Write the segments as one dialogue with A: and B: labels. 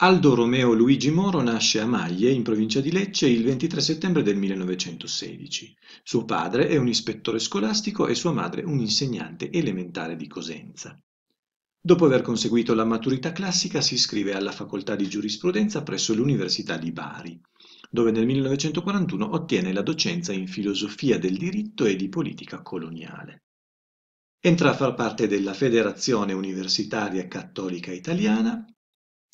A: Aldo Romeo Luigi Moro nasce a Maglie, in provincia di Lecce, il 23 settembre del 1916. Suo padre è un ispettore scolastico e sua madre un'insegnante elementare di Cosenza. Dopo aver conseguito la maturità classica si iscrive alla facoltà di giurisprudenza presso l'Università di Bari, dove nel 1941 ottiene la docenza in filosofia del diritto e di politica coloniale. Entra a far parte della Federazione Universitaria Cattolica Italiana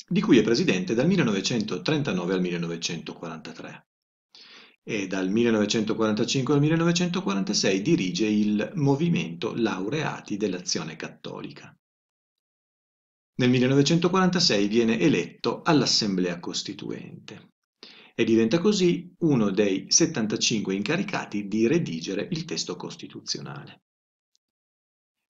A: di cui è presidente dal 1939 al 1943 e dal 1945 al 1946 dirige il Movimento Laureati dell'Azione Cattolica. Nel 1946 viene eletto all'Assemblea Costituente e diventa così uno dei 75 incaricati di redigere il testo costituzionale.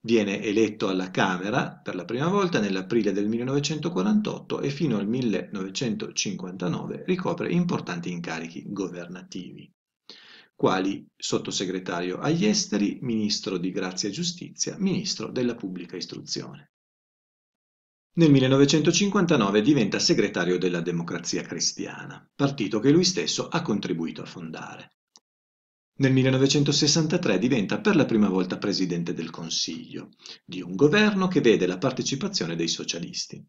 A: Viene eletto alla Camera per la prima volta nell'aprile del 1948 e fino al 1959 ricopre importanti incarichi governativi, quali sottosegretario agli esteri, ministro di Grazia e Giustizia, ministro della Pubblica Istruzione. Nel 1959 diventa segretario della Democrazia Cristiana, partito che lui stesso ha contribuito a fondare. Nel 1963 diventa per la prima volta presidente del Consiglio, di un governo che vede la partecipazione dei socialisti.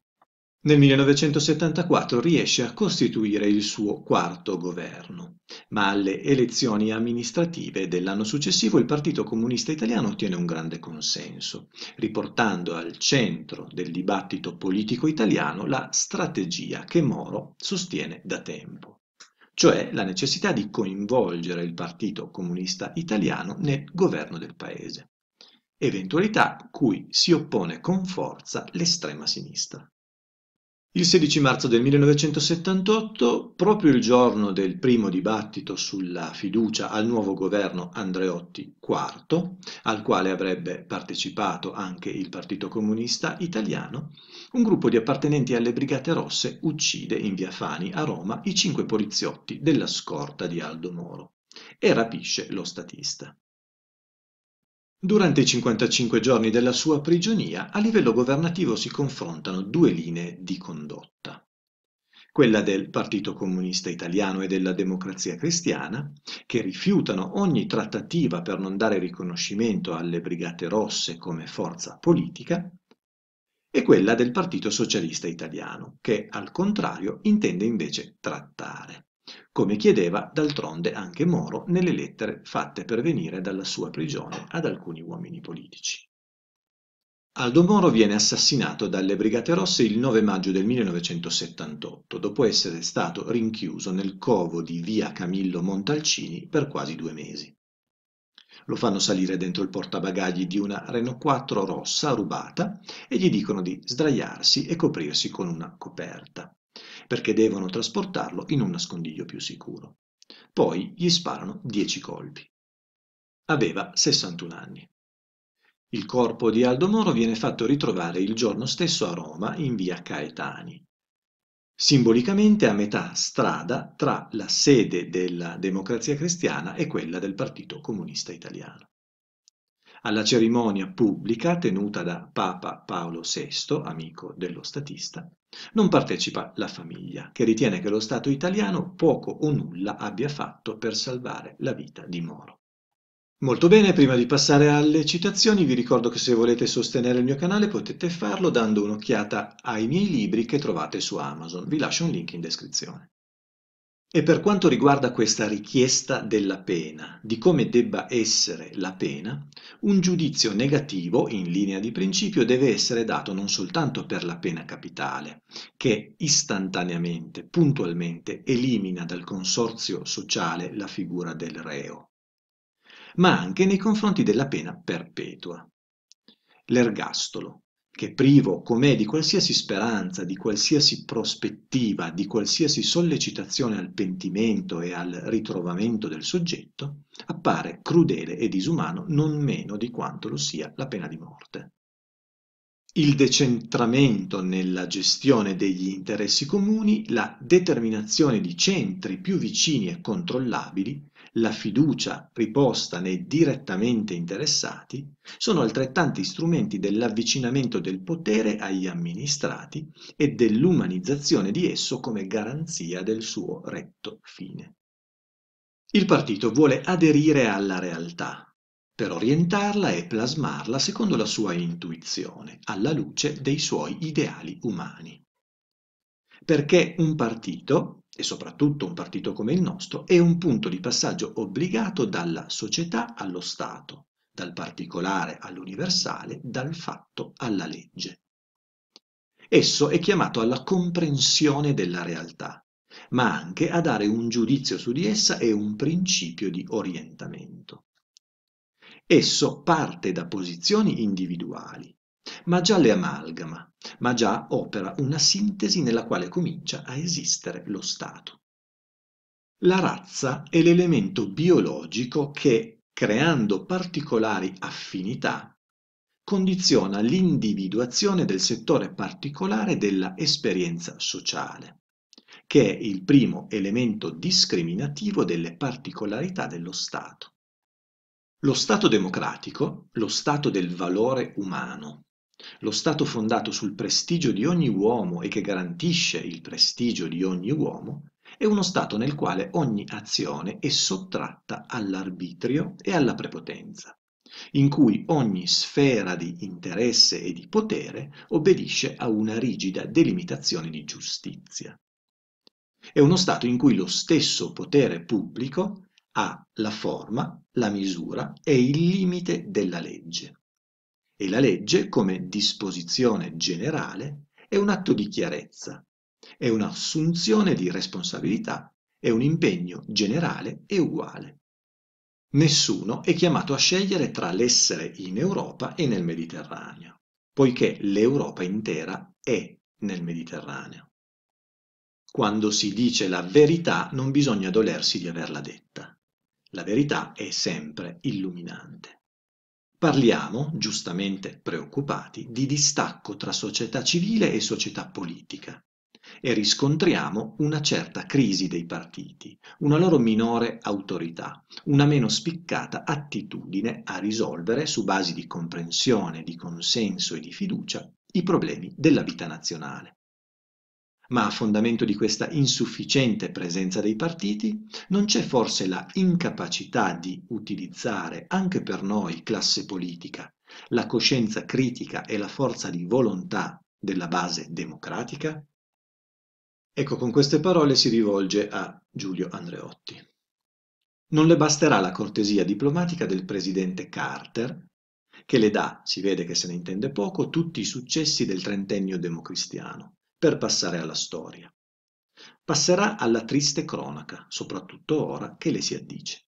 A: Nel 1974 riesce a costituire il suo quarto governo, ma alle elezioni amministrative dell'anno successivo il Partito Comunista Italiano ottiene un grande consenso, riportando al centro del dibattito politico italiano la strategia che Moro sostiene da tempo cioè la necessità di coinvolgere il Partito Comunista Italiano nel governo del paese, eventualità cui si oppone con forza l'estrema sinistra. Il 16 marzo del 1978, proprio il giorno del primo dibattito sulla fiducia al nuovo governo Andreotti IV, al quale avrebbe partecipato anche il Partito Comunista Italiano, un gruppo di appartenenti alle Brigate Rosse uccide in via Fani a Roma i cinque poliziotti della scorta di Aldo Moro e rapisce lo statista. Durante i 55 giorni della sua prigionia a livello governativo si confrontano due linee di condotta. Quella del Partito Comunista Italiano e della Democrazia Cristiana, che rifiutano ogni trattativa per non dare riconoscimento alle Brigate Rosse come forza politica, e quella del Partito Socialista Italiano, che al contrario intende invece trattare come chiedeva d'altronde anche Moro nelle lettere fatte pervenire dalla sua prigione ad alcuni uomini politici. Aldo Moro viene assassinato dalle Brigate Rosse il 9 maggio del 1978, dopo essere stato rinchiuso nel covo di via Camillo Montalcini per quasi due mesi. Lo fanno salire dentro il portabagagli di una Renault 4 rossa rubata e gli dicono di sdraiarsi e coprirsi con una coperta perché devono trasportarlo in un nascondiglio più sicuro. Poi gli sparano 10 colpi. Aveva 61 anni. Il corpo di Aldo Moro viene fatto ritrovare il giorno stesso a Roma, in via Caetani, simbolicamente a metà strada tra la sede della Democrazia Cristiana e quella del Partito Comunista Italiano. Alla cerimonia pubblica tenuta da Papa Paolo VI, amico dello statista, non partecipa la famiglia, che ritiene che lo Stato italiano poco o nulla abbia fatto per salvare la vita di Moro. Molto bene, prima di passare alle citazioni vi ricordo che se volete sostenere il mio canale potete farlo dando un'occhiata ai miei libri che trovate su Amazon. Vi lascio un link in descrizione. E per quanto riguarda questa richiesta della pena, di come debba essere la pena, un giudizio negativo, in linea di principio, deve essere dato non soltanto per la pena capitale, che istantaneamente, puntualmente, elimina dal consorzio sociale la figura del reo, ma anche nei confronti della pena perpetua, l'ergastolo, che privo com'è di qualsiasi speranza, di qualsiasi prospettiva, di qualsiasi sollecitazione al pentimento e al ritrovamento del soggetto, appare crudele e disumano non meno di quanto lo sia la pena di morte il decentramento nella gestione degli interessi comuni, la determinazione di centri più vicini e controllabili, la fiducia riposta nei direttamente interessati, sono altrettanti strumenti dell'avvicinamento del potere agli amministrati e dell'umanizzazione di esso come garanzia del suo retto fine. Il partito vuole aderire alla realtà, per orientarla e plasmarla secondo la sua intuizione, alla luce dei suoi ideali umani. Perché un partito, e soprattutto un partito come il nostro, è un punto di passaggio obbligato dalla società allo Stato, dal particolare all'universale, dal fatto alla legge. Esso è chiamato alla comprensione della realtà, ma anche a dare un giudizio su di essa e un principio di orientamento. Esso parte da posizioni individuali, ma già le amalgama, ma già opera una sintesi nella quale comincia a esistere lo Stato. La razza è l'elemento biologico che, creando particolari affinità, condiziona l'individuazione del settore particolare della esperienza sociale, che è il primo elemento discriminativo delle particolarità dello Stato. Lo Stato democratico, lo Stato del valore umano, lo Stato fondato sul prestigio di ogni uomo e che garantisce il prestigio di ogni uomo, è uno Stato nel quale ogni azione è sottratta all'arbitrio e alla prepotenza, in cui ogni sfera di interesse e di potere obbedisce a una rigida delimitazione di giustizia. È uno Stato in cui lo stesso potere pubblico ha la forma, la misura e il limite della legge. E la legge, come disposizione generale, è un atto di chiarezza, è un'assunzione di responsabilità, è un impegno generale e uguale. Nessuno è chiamato a scegliere tra l'essere in Europa e nel Mediterraneo, poiché l'Europa intera è nel Mediterraneo. Quando si dice la verità non bisogna dolersi di averla detta. La verità è sempre illuminante. Parliamo, giustamente preoccupati, di distacco tra società civile e società politica e riscontriamo una certa crisi dei partiti, una loro minore autorità, una meno spiccata attitudine a risolvere su basi di comprensione, di consenso e di fiducia i problemi della vita nazionale. Ma a fondamento di questa insufficiente presenza dei partiti non c'è forse la incapacità di utilizzare anche per noi classe politica la coscienza critica e la forza di volontà della base democratica? Ecco, con queste parole si rivolge a Giulio Andreotti. Non le basterà la cortesia diplomatica del presidente Carter, che le dà, si vede che se ne intende poco, tutti i successi del trentennio democristiano, per passare alla storia. Passerà alla triste cronaca, soprattutto ora che le si addice.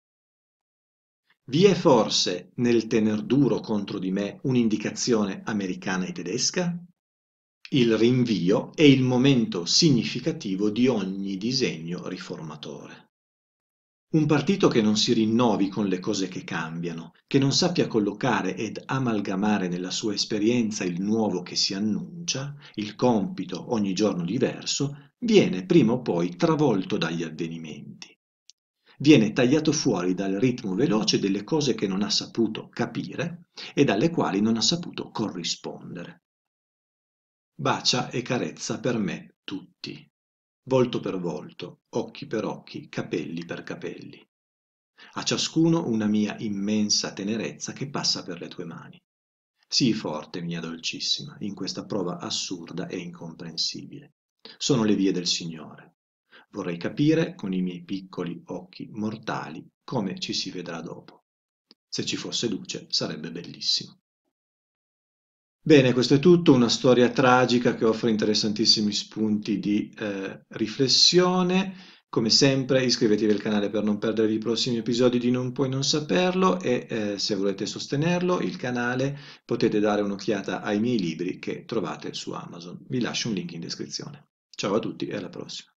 A: Vi è forse nel tener duro contro di me un'indicazione americana e tedesca? Il rinvio è il momento significativo di ogni disegno riformatore. Un partito che non si rinnovi con le cose che cambiano, che non sappia collocare ed amalgamare nella sua esperienza il nuovo che si annuncia, il compito ogni giorno diverso, viene prima o poi travolto dagli avvenimenti. Viene tagliato fuori dal ritmo veloce delle cose che non ha saputo capire e dalle quali non ha saputo corrispondere. Bacia e carezza per me tutti volto per volto, occhi per occhi, capelli per capelli. A ciascuno una mia immensa tenerezza che passa per le tue mani. Sii forte, mia dolcissima, in questa prova assurda e incomprensibile. Sono le vie del Signore. Vorrei capire, con i miei piccoli occhi mortali, come ci si vedrà dopo. Se ci fosse luce sarebbe bellissimo. Bene, questo è tutto, una storia tragica che offre interessantissimi spunti di eh, riflessione. Come sempre iscrivetevi al canale per non perdervi i prossimi episodi di Non puoi non saperlo e eh, se volete sostenerlo il canale potete dare un'occhiata ai miei libri che trovate su Amazon. Vi lascio un link in descrizione. Ciao a tutti e alla prossima.